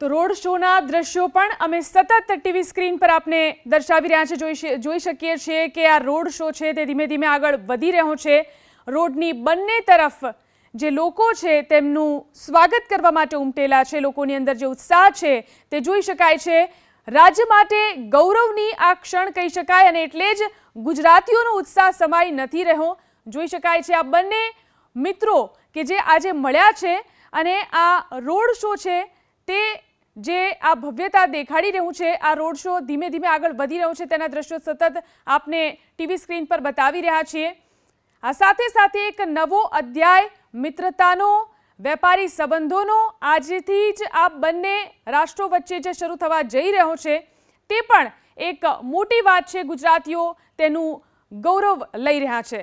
તો road show ના દ્રશ્યો પણ અમે સતત ટીવી સ્ક્રીન પર આપને દર્શાવી રહ્યા છે જોઈ શકીએ છીએ કે આ રોડ શો છે તે ધીમે ધીમે આગળ વધી રહ્યો છે રોડ ની બંને તરફ જે લોકો છે તેમનું સ્વાગત કરવા માટે ઉમટેલા છે લોકો ની અંદર જે ઉત્સાહ છે તે જોઈ શકાય છે રાજ્ય માટે ગૌરવની આ ક્ષણ કહી શકાય અને એટલે જ ગુજરાતીઓનો ઉત્સાહ સમાઈ નથી રહ્યો જોઈ શકાય છે આ બન્ને મિત્રો કે જે આજે મળ્યા છે અને આ રોડ શો છે તે જે આ ભવ્યતા દેખાડી રહ્યો છે આ રોડ શો ધીમે ધીમે આગળ વધી રહ્યો છે તેના દ્રશ્યો સતત આપને ટીવી સ્ક્રીન પર બતાવી રહ્યા છે આ સાથે સાથે એક નવો અધ્યાય મિત્રતાનો વેપારી સંબંધોનો આજથી જ આપ બન્ને રાષ્ટ્રો વચ્ચે જે શરૂ થવા જઈ રહ્યો છે તે પણ એક મોટી વાત છે ગુજરાતીઓ તેનું ગૌરવ લઈ રહ્યા છે